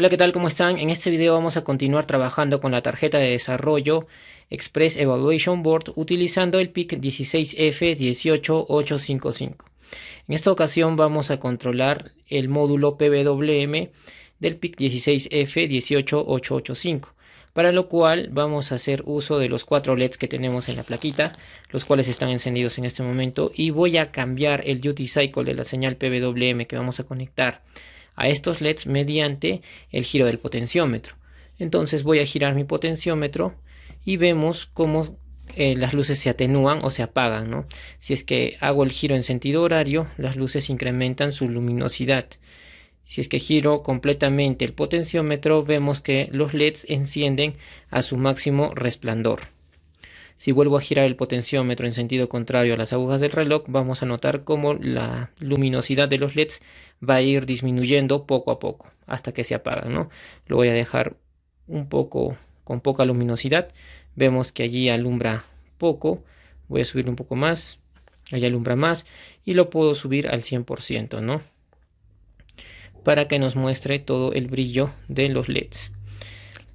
Hola, ¿qué tal? ¿Cómo están? En este video vamos a continuar trabajando con la tarjeta de desarrollo Express Evaluation Board utilizando el PIC 16F18855. En esta ocasión vamos a controlar el módulo PWM del PIC 16F18885, para lo cual vamos a hacer uso de los cuatro LEDs que tenemos en la plaquita, los cuales están encendidos en este momento, y voy a cambiar el duty cycle de la señal PWM que vamos a conectar a estos LEDs mediante el giro del potenciómetro. Entonces voy a girar mi potenciómetro y vemos cómo eh, las luces se atenúan o se apagan. Si es que hago el giro en sentido horario, las luces incrementan su luminosidad. Si es que giro completamente el potenciómetro, vemos que los LEDs encienden a su máximo resplandor. Si vuelvo a girar el potenciómetro en sentido contrario a las agujas del reloj, vamos a notar cómo la luminosidad de los LEDs va a ir disminuyendo poco a poco hasta que se apaga, ¿no? Lo voy a dejar un poco con poca luminosidad. Vemos que allí alumbra poco. Voy a subir un poco más. Allí alumbra más y lo puedo subir al 100%, ¿no? Para que nos muestre todo el brillo de los LEDs.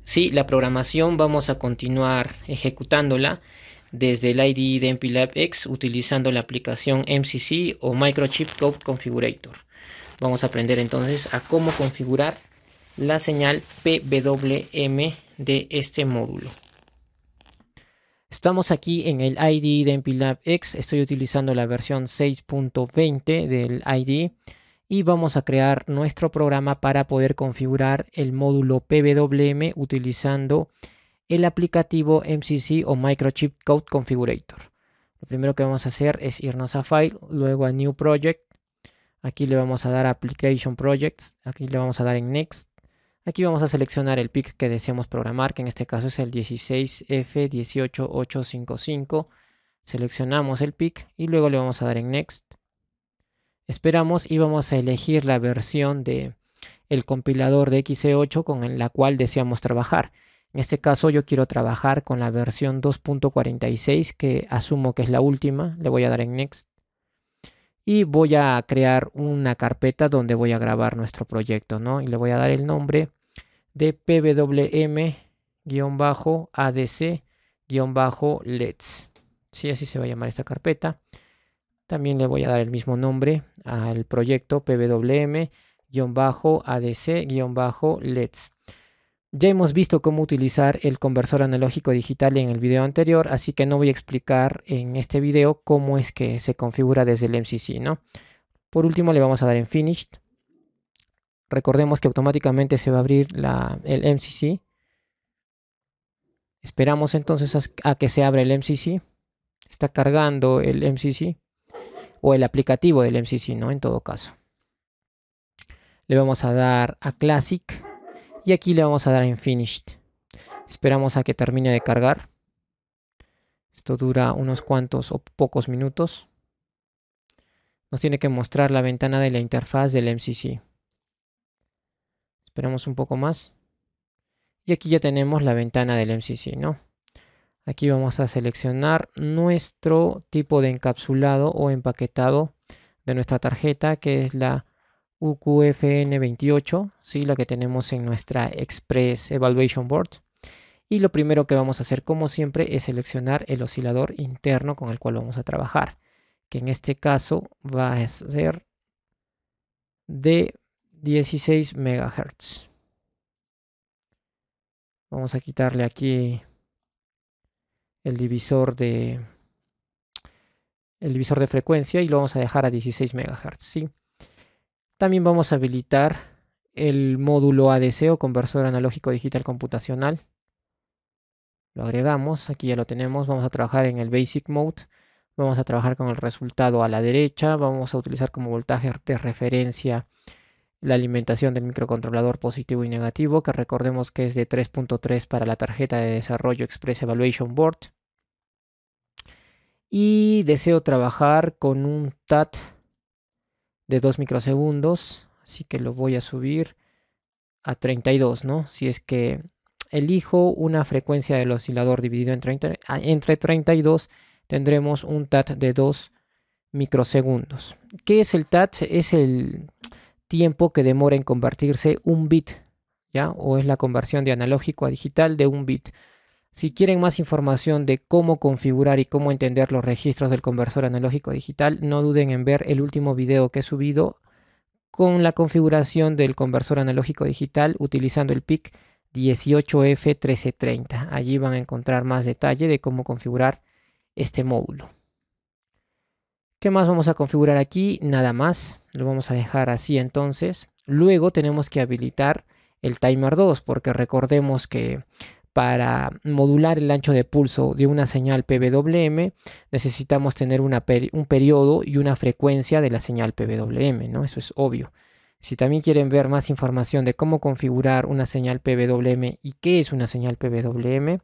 Sí, la programación vamos a continuar ejecutándola desde el IDE de MPLAB X utilizando la aplicación MCC o Microchip Code Configurator. Vamos a aprender entonces a cómo configurar la señal PWM de este módulo. Estamos aquí en el ID de MPLAB X, estoy utilizando la versión 6.20 del ID y vamos a crear nuestro programa para poder configurar el módulo PWM utilizando el aplicativo MCC o Microchip Code Configurator. Lo primero que vamos a hacer es irnos a File, luego a New Project Aquí le vamos a dar Application Projects. Aquí le vamos a dar en Next. Aquí vamos a seleccionar el pic que deseamos programar, que en este caso es el 16F18855. Seleccionamos el pic y luego le vamos a dar en Next. Esperamos y vamos a elegir la versión de el compilador de XC8 e con la cual deseamos trabajar. En este caso yo quiero trabajar con la versión 2.46 que asumo que es la última. Le voy a dar en Next y voy a crear una carpeta donde voy a grabar nuestro proyecto, ¿no? Y le voy a dar el nombre de pwm-adc-lets. Sí, así se va a llamar esta carpeta. También le voy a dar el mismo nombre al proyecto pwm-adc-lets. Ya hemos visto cómo utilizar el conversor analógico digital en el video anterior, así que no voy a explicar en este video cómo es que se configura desde el MCC, ¿no? Por último le vamos a dar en Finished. Recordemos que automáticamente se va a abrir el MCC. Esperamos entonces a, que se abra el MCC. Está cargando el MCC o el aplicativo del MCC, ¿no? En todo caso. Le vamos a dar a Classic y aquí le vamos a dar en Finished. Esperamos a que termine de cargar. Esto dura unos cuantos o pocos minutos. Nos tiene que mostrar la ventana de la interfaz del MCC. Esperamos un poco más. Y aquí ya tenemos la ventana del MCC, ¿no? Aquí vamos a seleccionar nuestro tipo de encapsulado o empaquetado de nuestra tarjeta, que es la UQFN28, ¿sí? la que tenemos en nuestra Express Evaluation Board. Y lo primero que vamos a hacer, como siempre, es seleccionar el oscilador interno con el cual vamos a trabajar, que en este caso va a ser de 16 MHz. Vamos a quitarle aquí el divisor de el divisor de frecuencia y lo vamos a dejar a 16 MHz, ¿sí? También vamos a habilitar el módulo ADC o conversor analógico digital computacional. Lo agregamos, aquí ya lo tenemos, vamos a trabajar en el Basic Mode. Vamos a trabajar con el resultado a la derecha, vamos a utilizar como voltaje de referencia la alimentación del microcontrolador positivo y negativo, que recordemos que es de 3.3 para la tarjeta de desarrollo Express Evaluation Board. Y deseo trabajar con un TAT de 2 microsegundos. Así que lo voy a subir a 32, ¿no? Si es que elijo una frecuencia del oscilador dividido ah, entre entre 32, tendremos un TAT de 2 microsegundos. ¿Qué es el TAT? Es el tiempo que demora en convertirse un bit, ¿ya? O es la conversión de analógico a digital de un bit. Si quieren más información de cómo configurar y cómo entender los registros del conversor analógico digital, no duden en ver el último video que he subido con la configuración del conversor analógico digital utilizando el PIC 18F1330. Allí van a encontrar más detalle de cómo configurar este módulo. ¿Qué más vamos a configurar aquí? Nada más. Lo vamos a dejar así entonces. Luego tenemos que habilitar el timer 2 porque recordemos que para modular el ancho de pulso de una señal PWM, necesitamos tener un periodo y una frecuencia de la señal PWM, ¿no? Eso es obvio. Si también quieren ver más información de cómo configurar una señal PWM y qué es una señal PWM,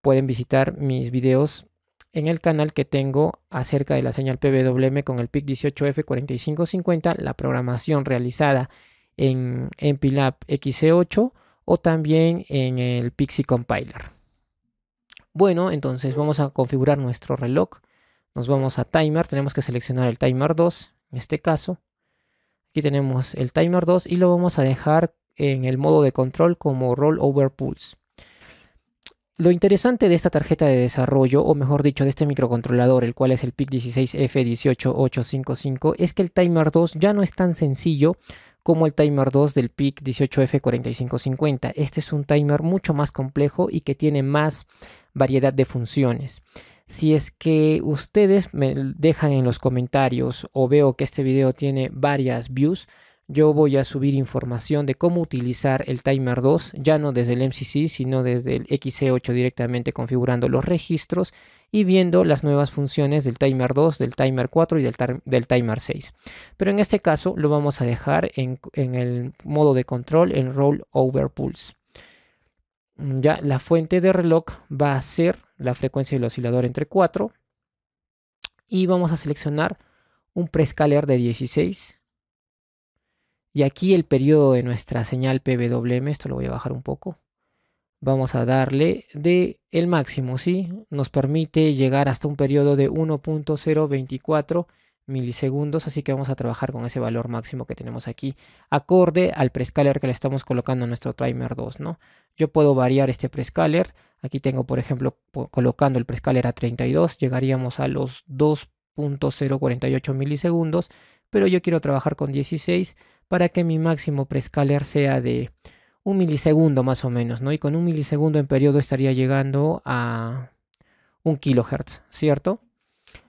pueden visitar mis videos en el canal que tengo acerca de la señal PWM con el PIC 18F4550, la programación realizada en MPLAB XC8 o también en el Pixie Compiler. Bueno, entonces vamos a configurar nuestro reloj. Nos vamos a timer, tenemos que seleccionar el timer 2 en este caso. Aquí tenemos el timer 2 y lo vamos a dejar en el modo de control como rollover pulse. Lo interesante de esta tarjeta de desarrollo, o mejor dicho, de este microcontrolador, el cual es el PIC 16F18855, es que el timer 2 ya no es tan sencillo como el timer 2 del PIC 18F4550. Este es un timer mucho más complejo y que tiene más variedad de funciones. Si es que ustedes me dejan en los comentarios o veo que este video tiene varias views, yo voy a subir información de cómo utilizar el timer 2, ya no desde el MCC, sino desde el XC8 directamente configurando los registros y viendo las nuevas funciones del timer 2, del timer 4 y del, timer 6. Pero en este caso lo vamos a dejar en, el modo de control, en Roll Over Pulse. Mm, ya la fuente de reloj va a ser la frecuencia del oscilador entre 4 y vamos a seleccionar un prescaler de 16 y aquí el periodo de nuestra señal PWM, esto lo voy a bajar un poco. Vamos a darle de el máximo, ¿sí? Nos permite llegar hasta un periodo de 1.024 milisegundos, así que vamos a trabajar con ese valor máximo que tenemos aquí, acorde al prescaler que le estamos colocando a nuestro timer 2, ¿no? Yo puedo variar este prescaler, aquí tengo por ejemplo colocando el prescaler a 32, llegaríamos a los 2.048 milisegundos, pero yo quiero trabajar con 16, para que mi máximo prescaler sea de un milisegundo más o menos, ¿no? Y con un milisegundo en periodo estaría llegando a un kilohertz, ¿cierto?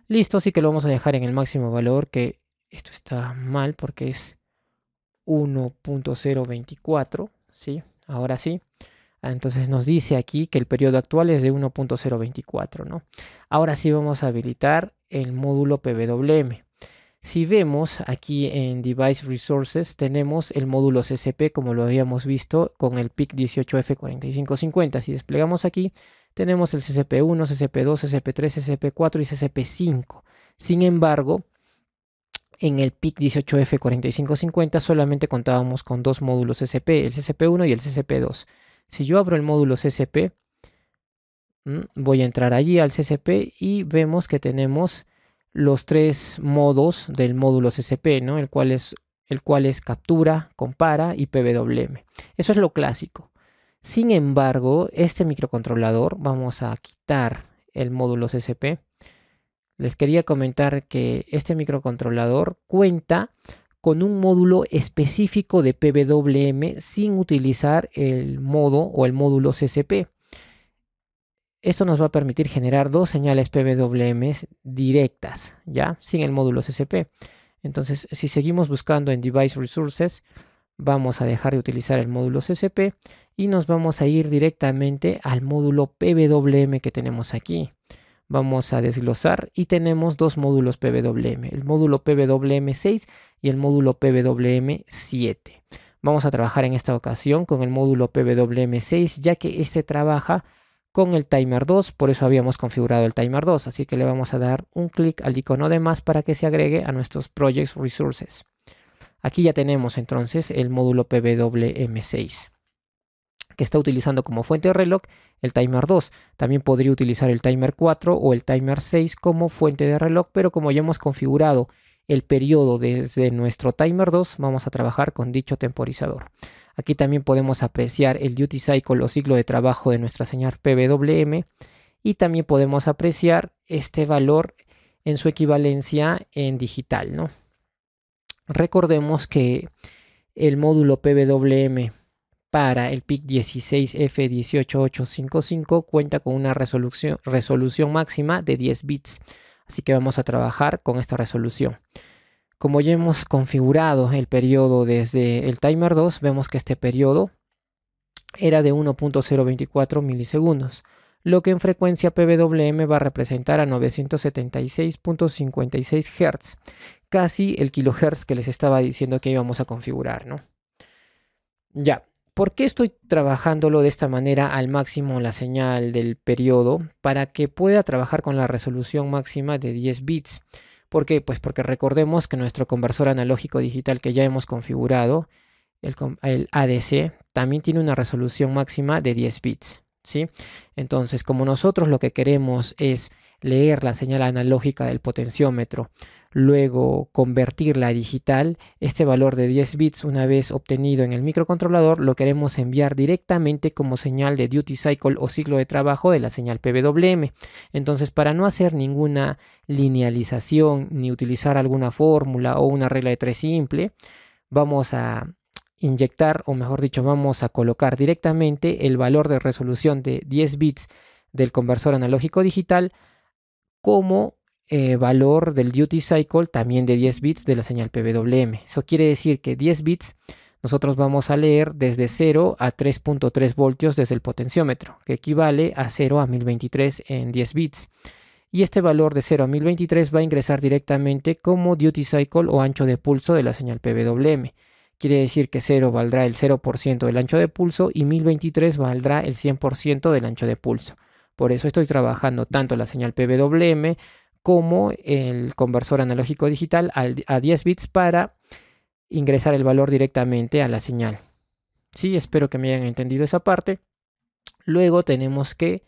Listo, así que lo vamos a dejar en el máximo valor, que esto está mal porque es 1.024, ¿sí? Ahora sí. Ah, entonces nos dice aquí que el periodo actual es de 1.024, ¿no? Ahora sí vamos a habilitar el módulo PWM. Si vemos aquí en Device Resources, tenemos el módulo CCP como lo habíamos visto con el PIC 18F4550. Si desplegamos aquí, tenemos el CCP1, CCP2, CCP3, CCP4 y CCP5. Sin embargo, en el PIC 18F4550 solamente contábamos con dos módulos CCP, el CCP1 y el CCP2. Si yo abro el módulo CCP, voy a entrar allí al CCP y vemos que tenemos los tres modos del módulo CCP, ¿no? el, cual es, el cual es captura, compara y PWM. Eso es lo clásico. Sin embargo, este microcontrolador, vamos a quitar el módulo CCP. Les quería comentar que este microcontrolador cuenta con un módulo específico de PWM sin utilizar el modo o el módulo CCP. Esto nos va a permitir generar dos señales PWM directas, ¿ya? Sin el módulo CCP. Entonces, si seguimos buscando en Device Resources, vamos a dejar de utilizar el módulo CCP y nos vamos a ir directamente al módulo PWM que tenemos aquí. Vamos a desglosar y tenemos dos módulos PWM, el módulo PWM6 y el módulo PWM7. Vamos a trabajar en esta ocasión con el módulo PWM6 ya que este trabaja con el timer 2, por eso habíamos configurado el timer 2, así que le vamos a dar un clic al icono de más para que se agregue a nuestros Projects Resources. Aquí ya tenemos entonces el módulo PWM6 que está utilizando como fuente de reloj el timer 2. También podría utilizar el timer 4 o el timer 6 como fuente de reloj, pero como ya hemos configurado el periodo desde nuestro timer 2, vamos a trabajar con dicho temporizador. Aquí también podemos apreciar el duty cycle o ciclo de trabajo de nuestra señal PWM y también podemos apreciar este valor en su equivalencia en digital. Recordemos que el módulo PWM para el PIC 16F18855 cuenta con una resolución máxima de 10 bits. Así que vamos a trabajar con esta resolución. Como ya hemos configurado el periodo desde el timer 2, vemos que este periodo era de 1.024 milisegundos, lo que en frecuencia PWM va a representar a 976.56 Hz, casi el kilohertz que les estaba diciendo que íbamos a configurar, Ya, ¿por qué estoy trabajándolo de esta manera al máximo la señal del periodo? Para que pueda trabajar con la resolución máxima de 10 bits. ¿Por qué? Pues porque recordemos que nuestro conversor analógico digital que ya hemos configurado, el, ADC, también tiene una resolución máxima de 10 bits. ¿sí? Entonces, como nosotros lo que queremos es leer la señal analógica del potenciómetro, luego convertirla a digital, este valor de 10 bits una vez obtenido en el microcontrolador lo queremos enviar directamente como señal de duty cycle o ciclo de trabajo de la señal PWM. Entonces para no hacer ninguna linealización ni utilizar alguna fórmula o una regla de tres simple, vamos a inyectar o mejor dicho vamos a colocar directamente el valor de resolución de 10 bits del conversor analógico digital como eh, valor del duty cycle también de 10 bits de la señal PWM. Eso quiere decir que 10 bits nosotros vamos a leer desde 0 a 3.3 voltios desde el potenciómetro, que equivale a 0 a 1023 en 10 bits. Y este valor de 0 a 1023 va a ingresar directamente como duty cycle o ancho de pulso de la señal PWM. Quiere decir que 0 valdrá el 0% del ancho de pulso y 1023 valdrá el 100% del ancho de pulso. Por eso estoy trabajando tanto la señal PWM como el conversor analógico digital a 10 bits para ingresar el valor directamente a la señal. Sí, espero que me hayan entendido esa parte. Luego tenemos que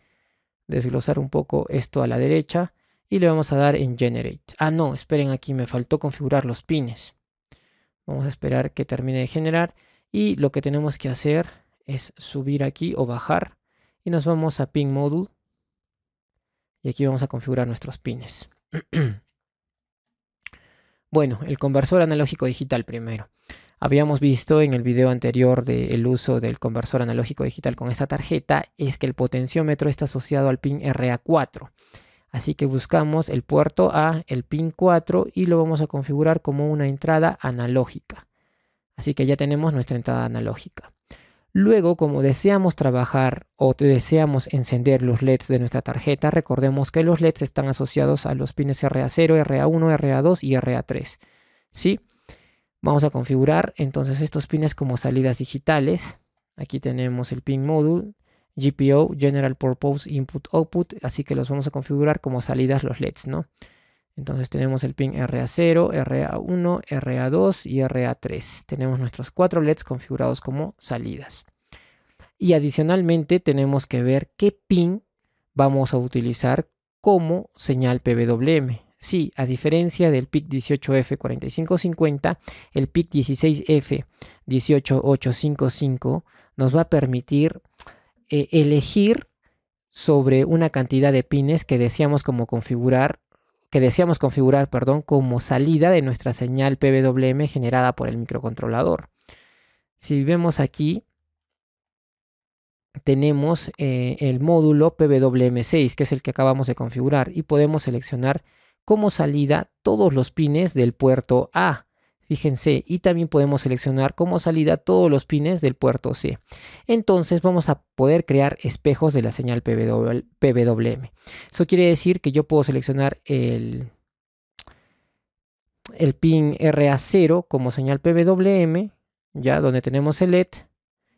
desglosar un poco esto a la derecha y le vamos a dar en Generate. Ah, no, esperen aquí, me faltó configurar los pines. Vamos a esperar que termine de generar y lo que tenemos que hacer es subir aquí o bajar y nos vamos a Pin Module y aquí vamos a configurar nuestros pines. bueno, el conversor analógico digital primero. Habíamos visto en el video anterior del uso del conversor analógico digital con esta tarjeta es que el potenciómetro está asociado al pin RA4. Así que buscamos el puerto A, el pin 4 y lo vamos a configurar como una entrada analógica. Así que ya tenemos nuestra entrada analógica. Luego, como deseamos trabajar o deseamos encender los LEDs de nuestra tarjeta, recordemos que los LEDs están asociados a los pines RA0, RA1, RA2 y RA3. ¿Sí? Vamos a configurar entonces estos pines como salidas digitales. Aquí tenemos el pin module, GPO, General Purpose Input Output, así que los vamos a configurar como salidas los LEDs, ¿no? Entonces tenemos el pin RA0, RA1, RA2 y RA3. Tenemos nuestros cuatro LEDs configurados como salidas. Y adicionalmente tenemos que ver qué pin vamos a utilizar como señal PWM. Sí, a diferencia del PIC 18F4550, el PIC 16F18855 nos va a permitir eh, elegir sobre una cantidad de pines que deseamos como configurar que deseamos configurar, perdón, como salida de nuestra señal PWM generada por el microcontrolador. Si vemos aquí, tenemos eh, el módulo PWM6, que es el que acabamos de configurar, y podemos seleccionar como salida todos los pines del puerto A. Fíjense, y también podemos seleccionar como salida todos los pines del puerto C. Entonces vamos a poder crear espejos de la señal PWM. Eso quiere decir que yo puedo seleccionar el, el pin RA0 como señal PWM, ya donde tenemos el LED,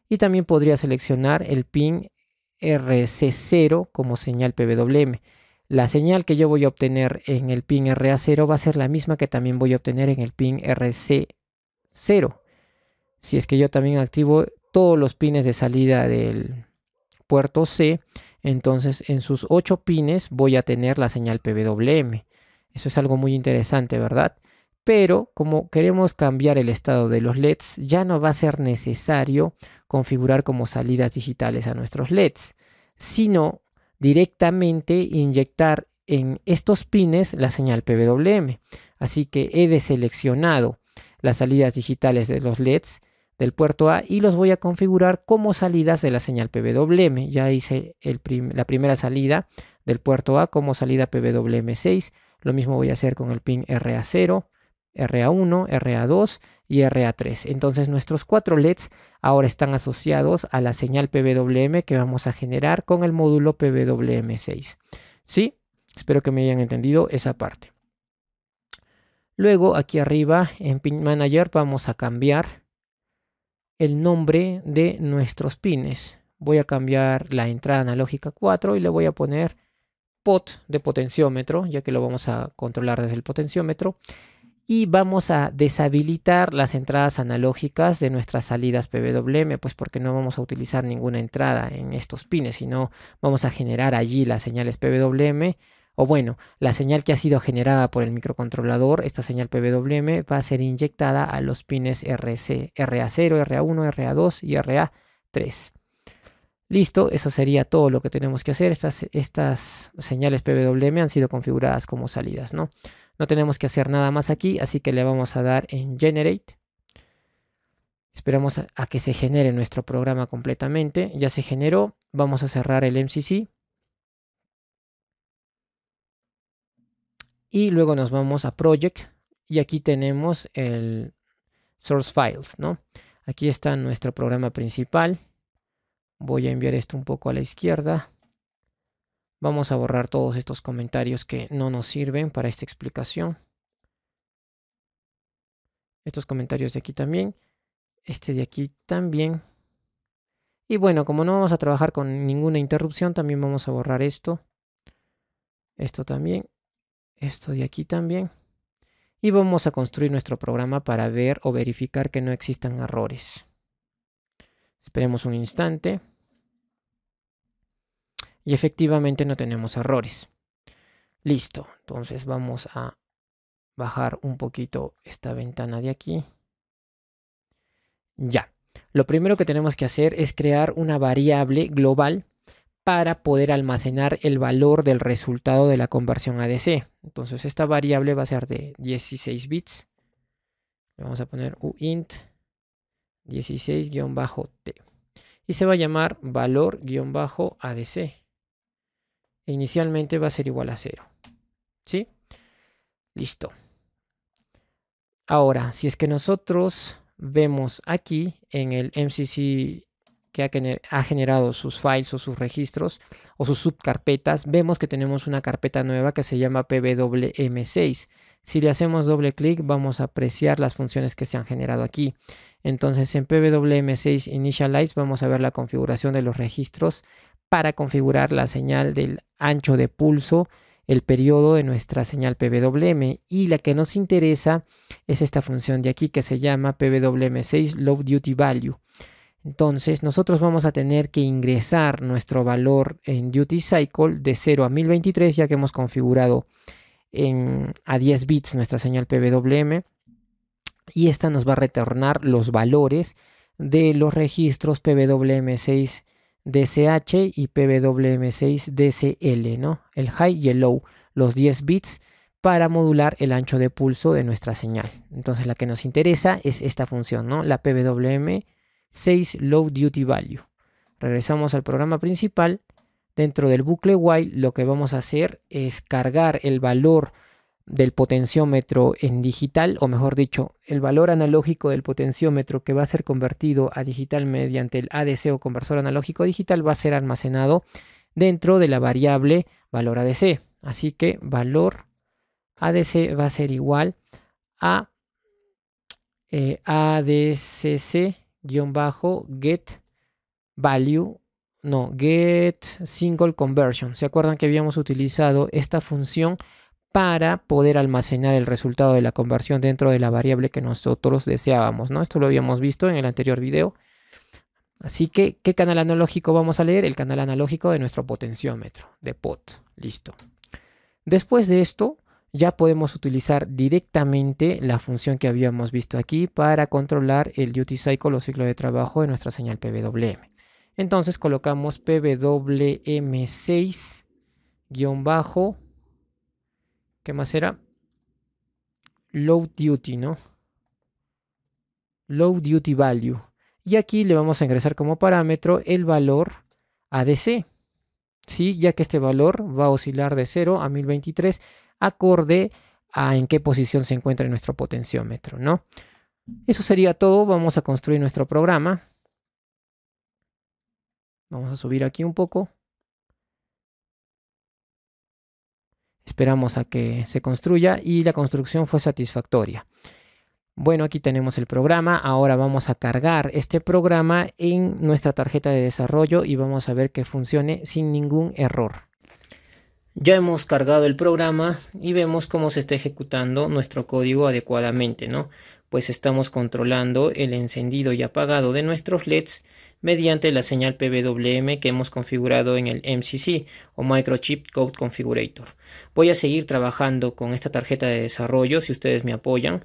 y también podría seleccionar el pin RC0 como señal PWM la señal que yo voy a obtener en el pin RA0 va a ser la misma que también voy a obtener en el pin RC0. Si es que yo también activo todos los pines de salida del puerto C, entonces en sus 8 pines voy a tener la señal PWM. Eso es algo muy interesante, ¿verdad? Pero como queremos cambiar el estado de los LEDs, ya no va a ser necesario configurar como salidas digitales a nuestros LEDs, sino directamente inyectar en estos pines la señal PWM. Así que he deseleccionado las salidas digitales de los LEDs del puerto A y los voy a configurar como salidas de la señal PWM. Ya hice la primera salida del puerto A como salida PWM 6. Lo mismo voy a hacer con el pin RA0, RA1, RA2 y RA3. Entonces nuestros cuatro LEDs ahora están asociados a la señal PWM que vamos a generar con el módulo PWM6. ¿Sí? Espero que me hayan entendido esa parte. Luego aquí arriba en Pin Manager vamos a cambiar el nombre de nuestros pines. Voy a cambiar la entrada analógica 4 y le voy a poner pot de potenciómetro, ya que lo vamos a controlar desde el potenciómetro y vamos a deshabilitar las entradas analógicas de nuestras salidas PWM, pues porque no vamos a utilizar ninguna entrada en estos pines, sino vamos a generar allí las señales PWM, o bueno, la señal que ha sido generada por el microcontrolador, esta señal PWM, va a ser inyectada a los pines RC, RA0, RA1, RA2 y RA3. Listo, eso sería todo lo que tenemos que hacer. Estas, estas señales PWM han sido configuradas como salidas, ¿no? No tenemos que hacer nada más aquí, así que le vamos a dar en Generate. Esperamos a, que se genere nuestro programa completamente. Ya se generó. Vamos a cerrar el MCC. Y luego nos vamos a Project. Y aquí tenemos el Source Files, ¿no? Aquí está nuestro programa principal. Voy a enviar esto un poco a la izquierda. Vamos a borrar todos estos comentarios que no nos sirven para esta explicación. Estos comentarios de aquí también. Este de aquí también. Y bueno, como no vamos a trabajar con ninguna interrupción, también vamos a borrar esto. Esto también. Esto de aquí también. Y vamos a construir nuestro programa para ver o verificar que no existan errores. Esperemos un instante y efectivamente no tenemos errores. Listo, entonces vamos a bajar un poquito esta ventana de aquí. Ya, lo primero que tenemos que hacer es crear una variable global para poder almacenar el valor del resultado de la conversión ADC. Entonces esta variable va a ser de 16 bits. Le vamos a poner uint 16-t y se va a llamar valor-adc inicialmente va a ser igual a 0. ¿Sí? Listo. Ahora, si es que nosotros vemos aquí en el MCC que ha generado sus files o sus registros o sus subcarpetas, vemos que tenemos una carpeta nueva que se llama pwm6. Si le hacemos doble clic, vamos a apreciar las funciones que se han generado aquí. Entonces, en pwm6 initialize vamos a ver la configuración de los registros para configurar la señal del ancho de pulso, el periodo de nuestra señal PWM y la que nos interesa es esta función de aquí que se llama PWM6 Low Duty Value. Entonces nosotros vamos a tener que ingresar nuestro valor en Duty Cycle de 0 a 1023 ya que hemos configurado en, a 10 bits nuestra señal PWM y esta nos va a retornar los valores de los registros PWM6 DCH y PWM6DCL, ¿no? El high y el low, los 10 bits para modular el ancho de pulso de nuestra señal. Entonces la que nos interesa es esta función, ¿no? La PWM6 low duty value. Regresamos al programa principal. Dentro del bucle while lo que vamos a hacer es cargar el valor del potenciómetro en digital, o mejor dicho, el valor analógico del potenciómetro que va a ser convertido a digital mediante el ADC o conversor analógico digital va a ser almacenado dentro de la variable valor ADC. Así que valor ADC va a ser igual a eh, ADCC-get value, no, get single conversion. ¿Se acuerdan que habíamos utilizado esta función para poder almacenar el resultado de la conversión dentro de la variable que nosotros deseábamos, ¿no? Esto lo habíamos visto en el anterior video. Así que, ¿qué canal analógico vamos a leer? El canal analógico de nuestro potenciómetro, de POT. Listo. Después de esto, ya podemos utilizar directamente la función que habíamos visto aquí para controlar el duty cycle o ciclo de trabajo de nuestra señal PWM. Entonces colocamos PWM6 bajo ¿Qué más era? Low duty, ¿no? Low duty value. Y aquí le vamos a ingresar como parámetro el valor ADC. ¿sí? Ya que este valor va a oscilar de 0 a 1023 acorde a en qué posición se encuentra nuestro potenciómetro, ¿no? Eso sería todo. Vamos a construir nuestro programa. Vamos a subir aquí un poco. Esperamos a que se construya y la construcción fue satisfactoria. Bueno, aquí tenemos el programa. Ahora vamos a cargar este programa en nuestra tarjeta de desarrollo y vamos a ver que funcione sin ningún error. Ya hemos cargado el programa y vemos cómo se está ejecutando nuestro código adecuadamente, ¿no? Pues estamos controlando el encendido y apagado de nuestros LEDs mediante la señal PWM que hemos configurado en el MCC o Microchip Code Configurator. Voy a seguir trabajando con esta tarjeta de desarrollo si ustedes me apoyan.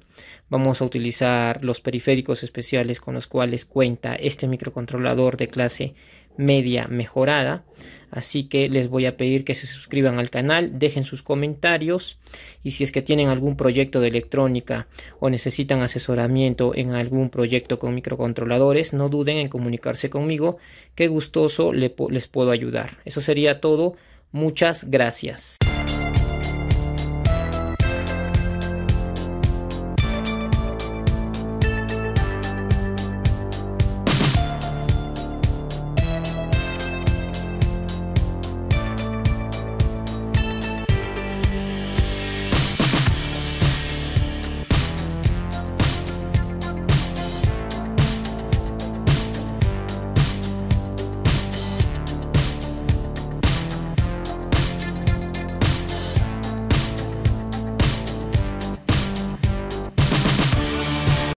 Vamos a utilizar los periféricos especiales con los cuales cuenta este microcontrolador de clase media mejorada. Así que les voy a pedir que se suscriban al canal, dejen sus comentarios y si es que tienen algún proyecto de electrónica o necesitan asesoramiento en algún proyecto con microcontroladores, no duden en comunicarse conmigo, que gustoso les puedo ayudar. Eso sería todo, muchas gracias.